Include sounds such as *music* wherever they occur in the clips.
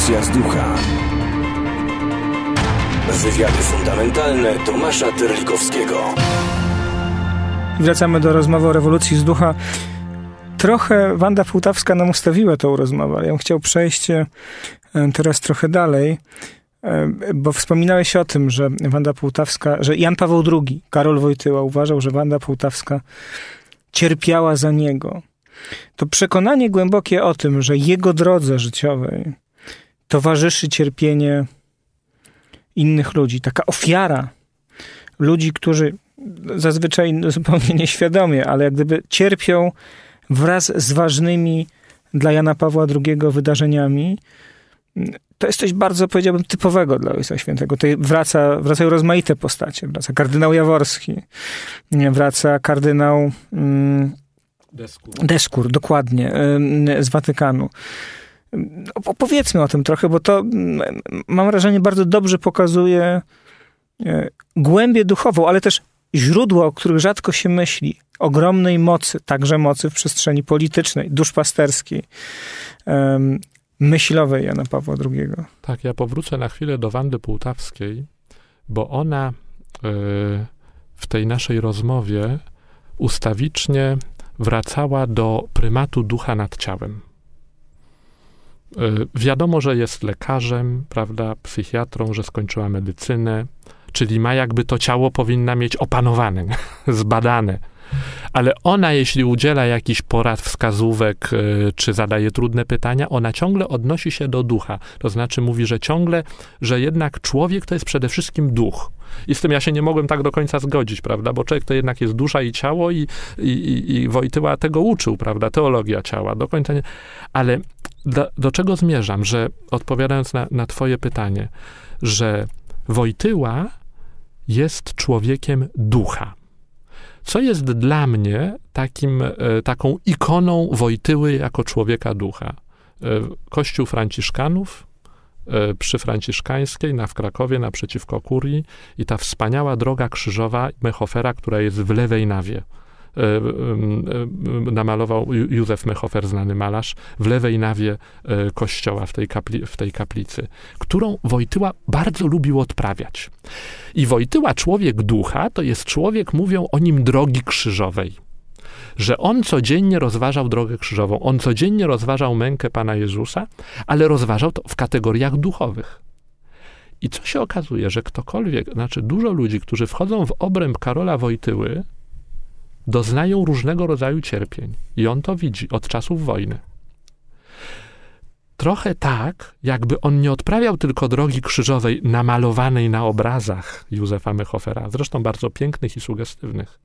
Dyskusja z ducha. Wywiady fundamentalne Tomasza Terlikowskiego. Wracamy do rozmowy o rewolucji z ducha. Trochę Wanda Pułtawska nam ustawiła tą rozmowę, ale ja bym chciał przejść e, teraz trochę dalej, e, bo wspominałeś o tym, że Wanda Pułtawska, że Jan Paweł II, Karol Wojtyła uważał, że Wanda Pułtawska cierpiała za niego. To przekonanie głębokie o tym, że jego drodze życiowej towarzyszy cierpienie innych ludzi, taka ofiara ludzi, którzy zazwyczaj zupełnie nieświadomie, ale jak gdyby cierpią wraz z ważnymi dla Jana Pawła II wydarzeniami. To jest coś bardzo, powiedziałbym, typowego dla Ojca Świętego. Tutaj wraca, wracają rozmaite postacie. Wraca kardynał Jaworski, wraca kardynał mm, Deskur. Deskur, dokładnie, z Watykanu. Opowiedzmy o tym trochę, bo to mm, mam wrażenie bardzo dobrze pokazuje e, głębię duchową, ale też źródła, o których rzadko się myśli, ogromnej mocy, także mocy w przestrzeni politycznej, duszpasterskiej, myślowej Jana Pawła II. Tak, ja powrócę na chwilę do Wandy Pułtawskiej, bo ona e, w tej naszej rozmowie ustawicznie wracała do prymatu ducha nad ciałem. E, wiadomo, że jest lekarzem, prawda, psychiatrą, że skończyła medycynę, czyli ma jakby to ciało powinna mieć opanowane, *laughs* zbadane. Ale ona, jeśli udziela jakichś porad, wskazówek, e, czy zadaje trudne pytania, ona ciągle odnosi się do ducha. To znaczy mówi, że ciągle, że jednak człowiek to jest przede wszystkim duch. I z tym ja się nie mogłem tak do końca zgodzić, prawda? Bo człowiek to jednak jest dusza i ciało i, i, i Wojtyła tego uczył, prawda? Teologia ciała, do końca nie. Ale do, do czego zmierzam, że odpowiadając na, na twoje pytanie, że Wojtyła jest człowiekiem ducha. Co jest dla mnie takim, e, taką ikoną Wojtyły jako człowieka ducha? E, Kościół Franciszkanów, E, przy Franciszkańskiej, na, w Krakowie, naprzeciwko Kurii i ta wspaniała droga krzyżowa Mechofera, która jest w lewej nawie. E, e, namalował Józef Mechofer, znany malarz, w lewej nawie kościoła, w tej, kapli, w tej kaplicy, którą Wojtyła bardzo lubił odprawiać. I Wojtyła, człowiek ducha, to jest człowiek, mówią o nim drogi krzyżowej że on codziennie rozważał drogę krzyżową, on codziennie rozważał mękę Pana Jezusa, ale rozważał to w kategoriach duchowych. I co się okazuje, że ktokolwiek, znaczy dużo ludzi, którzy wchodzą w obręb Karola Wojtyły, doznają różnego rodzaju cierpień. I on to widzi od czasów wojny. Trochę tak, jakby on nie odprawiał tylko drogi krzyżowej namalowanej na obrazach Józefa Mechofera, zresztą bardzo pięknych i sugestywnych,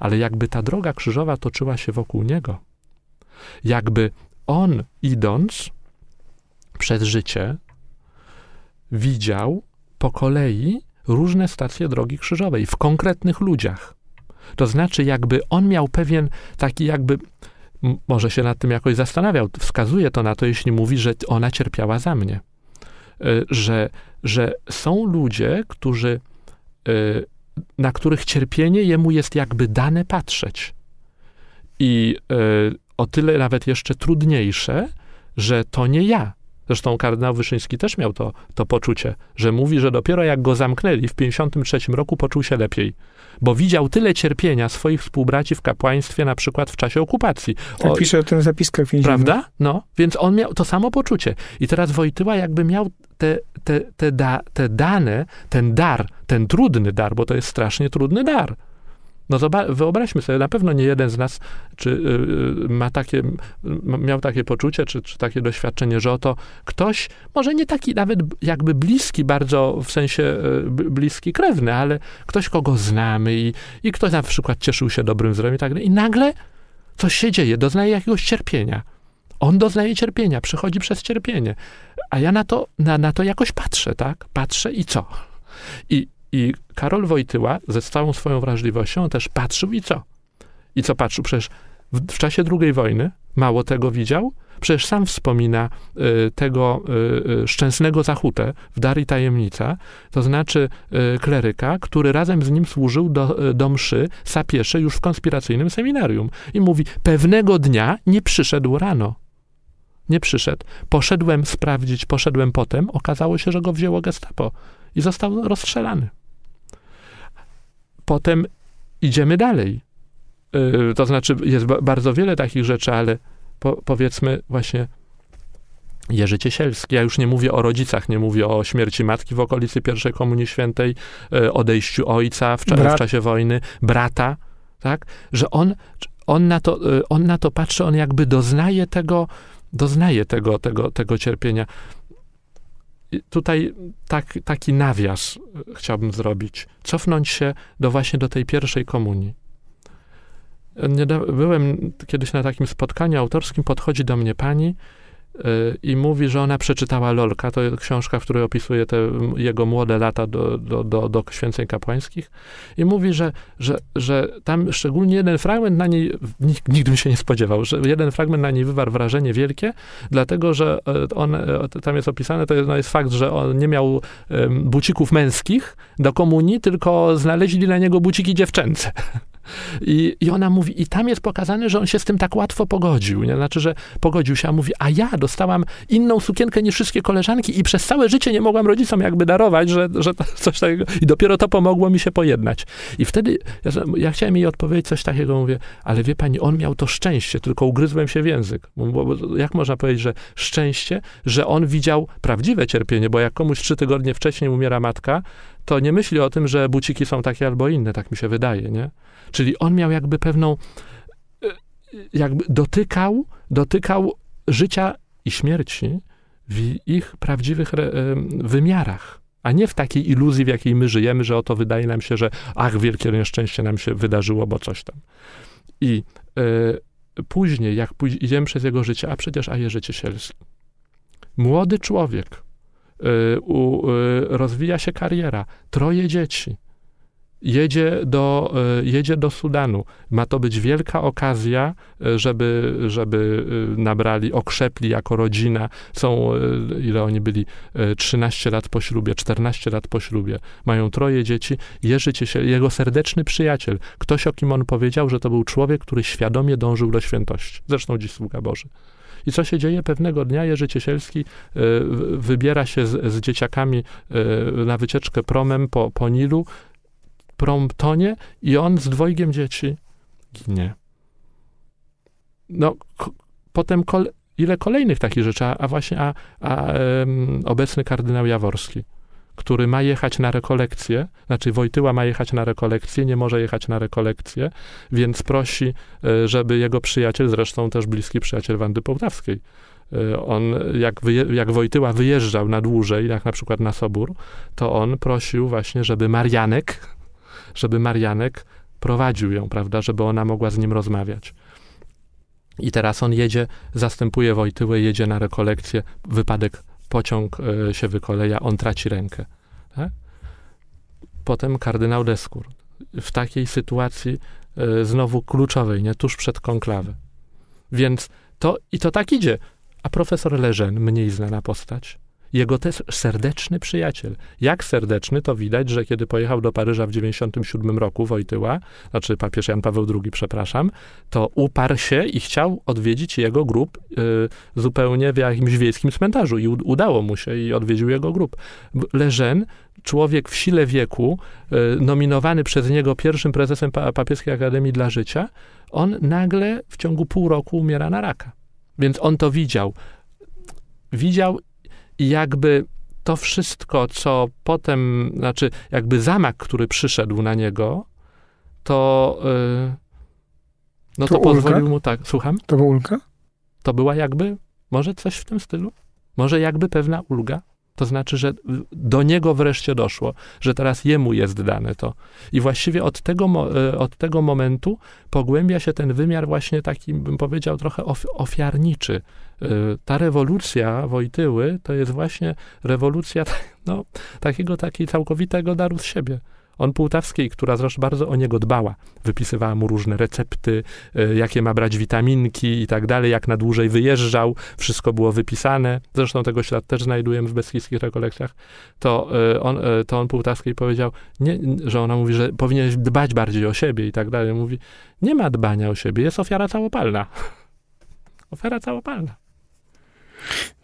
ale jakby ta droga krzyżowa toczyła się wokół niego. Jakby on idąc przez życie widział po kolei różne stacje drogi krzyżowej w konkretnych ludziach. To znaczy, jakby on miał pewien taki jakby może się nad tym jakoś zastanawiał. Wskazuje to na to, jeśli mówi, że ona cierpiała za mnie. E, że, że są ludzie, którzy, e, na których cierpienie jemu jest jakby dane patrzeć. I e, o tyle nawet jeszcze trudniejsze, że to nie ja Zresztą kardynał Wyszyński też miał to, to poczucie, że mówi, że dopiero jak go zamknęli w 1953 roku, poczuł się lepiej, bo widział tyle cierpienia swoich współbraci w kapłaństwie, na przykład w czasie okupacji. On tak pisze o tym zapiskach więziennych. Prawda? No, więc on miał to samo poczucie. I teraz Wojtyła jakby miał te, te, te, da, te dane, ten dar, ten trudny dar, bo to jest strasznie trudny dar no wyobraźmy sobie, na pewno nie jeden z nas czy, y, y, ma takie, miał takie poczucie, czy, czy takie doświadczenie, że oto ktoś, może nie taki nawet jakby bliski, bardzo w sensie y, bliski krewny, ale ktoś, kogo znamy i, i ktoś na przykład cieszył się dobrym zdrowiem i tak dalej, i nagle coś się dzieje, doznaje jakiegoś cierpienia. On doznaje cierpienia, przychodzi przez cierpienie. A ja na to, na, na to jakoś patrzę, tak? Patrzę i co? I i Karol Wojtyła ze całą swoją wrażliwością też patrzył i co? I co patrzył? Przecież w, w czasie II wojny mało tego widział. Przecież sam wspomina y, tego y, y szczęsnego zachutę w Dar Tajemnica, to znaczy y, kleryka, który razem z nim służył do, y, do mszy sapieszy już w konspiracyjnym seminarium. I mówi, pewnego dnia nie przyszedł rano. Nie przyszedł. Poszedłem sprawdzić, poszedłem potem. Okazało się, że go wzięło gestapo i został rozstrzelany potem idziemy dalej. Yy, to znaczy, jest bardzo wiele takich rzeczy, ale po powiedzmy właśnie Jerzy Ciesielski. Ja już nie mówię o rodzicach, nie mówię o śmierci matki w okolicy pierwszej komunii świętej, yy, odejściu ojca w, cza w czasie wojny, brata, tak? Że on, on, na to, yy, on na to patrzy, on jakby doznaje tego, doznaje tego, tego, tego cierpienia tutaj tak, taki nawias e, chciałbym zrobić. Cofnąć się do właśnie do tej pierwszej komunii. Byłem kiedyś na takim spotkaniu autorskim, podchodzi do mnie pani i mówi, że ona przeczytała Lolka, to jest książka, w której opisuje te jego młode lata do, do, do, do święceń kapłańskich i mówi, że, że, że tam szczególnie jeden fragment na niej, nikt, nikt bym się nie spodziewał, że jeden fragment na niej wywarł wrażenie wielkie, dlatego, że e, on, e, tam jest opisane, to jest, no jest fakt, że on nie miał bucików męskich do komunii, tylko znaleźli dla niego buciki dziewczęce. *laughs* I, I ona mówi, i tam jest pokazane, że on się z tym tak łatwo pogodził. Nie? Znaczy, że pogodził się, a mówi, a ja dostałam inną sukienkę niż wszystkie koleżanki i przez całe życie nie mogłam rodzicom jakby darować, że, że *laughs* coś takiego. I dopiero to pomogło mi się pojednać. I wtedy ja, ja chciałem jej odpowiedzieć coś takiego, mówię, ale wie pani, on miał to szczęście, tylko ugryzłem się w język. Bo, bo, jak można powiedzieć, że szczęście, że on widział prawdziwe cierpienie, bo jak komuś trzy tygodnie wcześniej umiera matka, to nie myśli o tym, że buciki są takie albo inne, tak mi się wydaje, nie? Czyli on miał jakby pewną, e, jakby dotykał, dotykał życia i śmierci w ich prawdziwych e, wymiarach a nie w takiej iluzji, w jakiej my żyjemy, że oto wydaje nam się, że ach, wielkie nieszczęście nam się wydarzyło, bo coś tam. I y, później, jak pój- idziemy przez jego życie, a przecież a je życie Młody człowiek, Y, u, y, rozwija się kariera, troje dzieci jedzie do, e, jedzie do Sudanu. Ma to być wielka okazja, e, żeby, żeby e, nabrali, okrzepli jako rodzina. Są, ile oni byli, 13 lat po ślubie, 14 lat po ślubie. Mają troje dzieci. Jerzy się, jego serdeczny przyjaciel, ktoś o kim on powiedział, że to był człowiek, który świadomie dążył do świętości. Zresztą dziś sługa Boży. I co się dzieje? Pewnego dnia Jerzy Ciesielski wybiera się z, z dzieciakami na wycieczkę promem po, po Nilu Promptonie i on z dwojgiem dzieci ginie. No, potem kol ile kolejnych takich rzeczy, a, a właśnie a, a um, obecny kardynał Jaworski, który ma jechać na rekolekcję, znaczy Wojtyła ma jechać na rekolekcję, nie może jechać na rekolekcję, więc prosi, e, żeby jego przyjaciel, zresztą też bliski przyjaciel Wandy Połtawskiej, e, on, jak, jak Wojtyła wyjeżdżał na dłużej, jak na przykład na Sobór, to on prosił właśnie, żeby Marianek, żeby Marianek prowadził ją, prawda, żeby ona mogła z nim rozmawiać. I teraz on jedzie, zastępuje Wojtyłę, jedzie na rekolekcję, wypadek, pociąg y, się wykoleja, on traci rękę. Tak? Potem kardynał Deskur. W takiej sytuacji y, znowu kluczowej, nie? Tuż przed konklawę. Więc to, i to tak idzie. A profesor Leżen, mniej znana postać, jego też serdeczny przyjaciel. Jak serdeczny, to widać, że kiedy pojechał do Paryża w 97 roku Wojtyła, znaczy papież Jan Paweł II, przepraszam, to uparł się i chciał odwiedzić jego grup, y, zupełnie w jakimś wiejskim cmentarzu i udało mu się i odwiedził jego grup. Leżen człowiek w sile wieku, y, nominowany przez niego pierwszym prezesem Papieskiej Akademii dla Życia, on nagle w ciągu pół roku umiera na raka. Więc on to widział. Widział i jakby to wszystko, co potem, znaczy jakby zamak, który przyszedł na niego, to. Yy, no to, to pozwolił mu tak. Słucham? To była ulga? To była jakby, może coś w tym stylu? Może jakby pewna ulga? To znaczy, że do niego wreszcie doszło, że teraz jemu jest dane to. I właściwie od tego, e, od tego momentu pogłębia się ten wymiar właśnie taki, bym powiedział, trochę ofiarniczy. E, ta rewolucja Wojtyły to jest właśnie rewolucja *laughs* no, takiego, takiego całkowitego daru z siebie. On Półtawskiej, która zresztą bardzo o niego dbała, wypisywała mu różne recepty, e, jakie ma brać witaminki i tak dalej, jak na dłużej wyjeżdżał, wszystko było wypisane, zresztą tego ślad też znajdujemy w beskidzkich rekolekcjach, to e, on, e, to on Półtawskiej powiedział, nie, że ona mówi, że powinien dbać bardziej o siebie i tak dalej. Mówi, nie ma dbania o siebie, jest ofiara całopalna. *laughs* ofiara całopalna.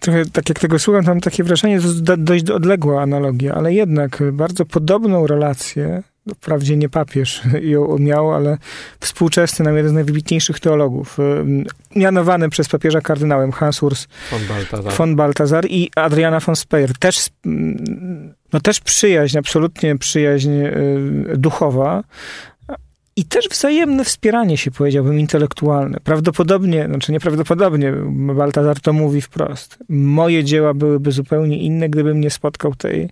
Trochę tak jak tego słucham, mam takie wrażenie, to jest dość odległa analogia, ale jednak bardzo podobną relację, no wprawdzie nie papież *laughs* ją miał, ale współczesny nam jeden z najwybitniejszych teologów, y, mianowany przez papieża kardynałem Hans Urs von Baltazar, von Baltazar i Adriana von Speyer. Też, no też przyjaźń, absolutnie przyjaźń y, duchowa, i też wzajemne wspieranie się, powiedziałbym, intelektualne. Prawdopodobnie, znaczy nieprawdopodobnie, Baltazar to mówi wprost. Moje dzieła byłyby zupełnie inne, gdybym nie spotkał tej,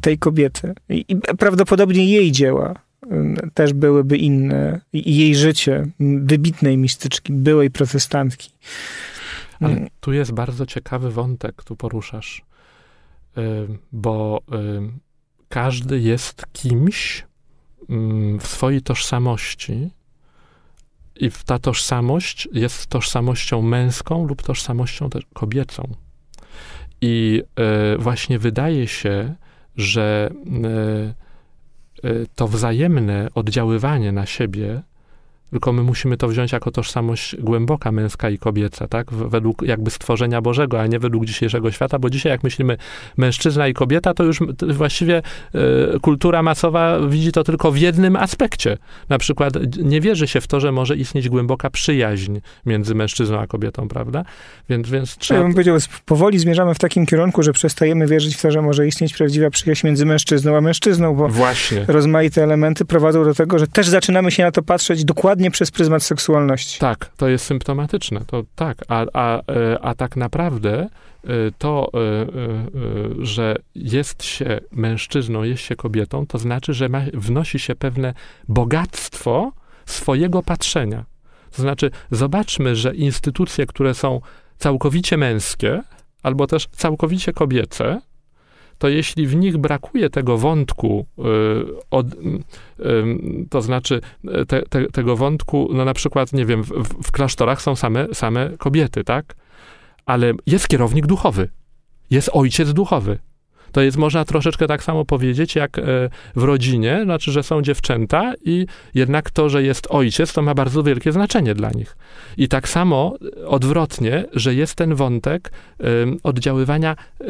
tej kobiety. I, i prawdopodobnie jej dzieła mm, też byłyby inne. I jej życie, wybitnej mistyczki, byłej protestantki. Ale mm. tu jest bardzo ciekawy wątek, tu poruszasz, bo każdy jest kimś, Mm, w swojej tożsamości i ta tożsamość jest tożsamością męską lub tożsamością kobiecą. I e, właśnie wydaje się, że e, e, to wzajemne oddziaływanie na siebie tylko my musimy to wziąć jako tożsamość głęboka, męska i kobieca, tak? Według jakby stworzenia Bożego, a nie według dzisiejszego świata, bo dzisiaj jak myślimy mężczyzna i kobieta, to już właściwie y, kultura masowa widzi to tylko w jednym aspekcie. Na przykład nie wierzy się w to, że może istnieć głęboka przyjaźń między mężczyzną a kobietą, prawda? Więc, więc trzeba... Ja bym powiedział, powoli zmierzamy w takim kierunku, że przestajemy wierzyć w to, że może istnieć prawdziwa przyjaźń między mężczyzną a mężczyzną, bo Właśnie. rozmaite elementy prowadzą do tego, że też zaczynamy się na to patrzeć dokładnie dokładnie przez pryzmat seksualności. Tak, to jest symptomatyczne, to tak, a, a, e, a tak naprawdę e, to, e, że jest się mężczyzną, jest się kobietą, to znaczy, że ma, wnosi się pewne bogactwo swojego patrzenia. To znaczy, zobaczmy, że instytucje, które są całkowicie męskie, albo też całkowicie kobiece, to jeśli w nich brakuje tego wątku, y, od, y, y, to znaczy te, te, tego wątku, no na przykład, nie wiem, w, w klasztorach są same, same kobiety, tak? Ale jest kierownik duchowy, jest ojciec duchowy, to jest można troszeczkę tak samo powiedzieć, jak e, w rodzinie, znaczy, że są dziewczęta i jednak to, że jest ojciec, to ma bardzo wielkie znaczenie dla nich. I tak samo e, odwrotnie, że jest ten wątek oddziaływania e,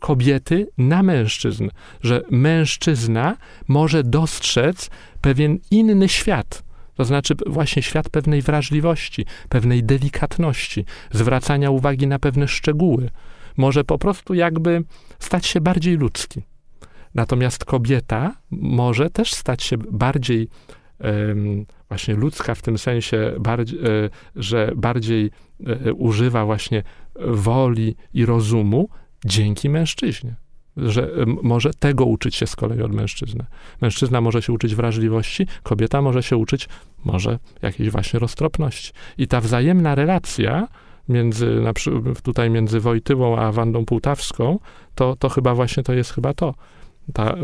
kobiety na mężczyzn, że mężczyzna może dostrzec pewien inny świat. To znaczy właśnie świat pewnej wrażliwości, pewnej delikatności, zwracania uwagi na pewne szczegóły. Może po prostu jakby stać się bardziej ludzki. Natomiast kobieta może też stać się bardziej um, właśnie ludzka w tym sensie, bardziej, e, że bardziej e, używa właśnie woli i rozumu dzięki mężczyźnie. Że e, może tego uczyć się z kolei od mężczyzny. Mężczyzna może się uczyć wrażliwości, kobieta może się uczyć może jakiejś właśnie roztropności. I ta wzajemna relacja między, tutaj między Wojtyłą a Wandą Półtawską, to, to chyba właśnie to jest chyba to. Ta,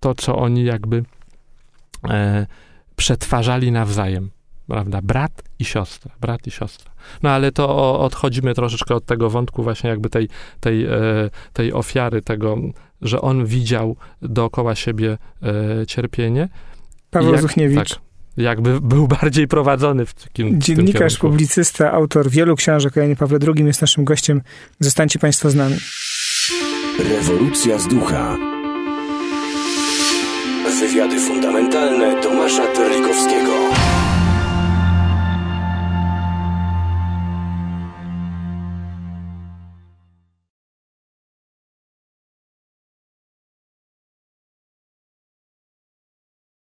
to, co oni jakby e, przetwarzali nawzajem prawda? Brat i siostra, brat i siostra. No ale to o, odchodzimy troszeczkę od tego wątku właśnie jakby tej, tej, e, tej ofiary, tego, że on widział dookoła siebie e, cierpienie. Paweł jak, Zuchniewicz. Tak, jakby był bardziej prowadzony w takim Dziennikarz, w publicysta, autor wielu książek o Janie Pawle II jest naszym gościem. Zostańcie Państwo z nami. Rewolucja z ducha. Wywiady fundamentalne Tomasza Terlikowskiego.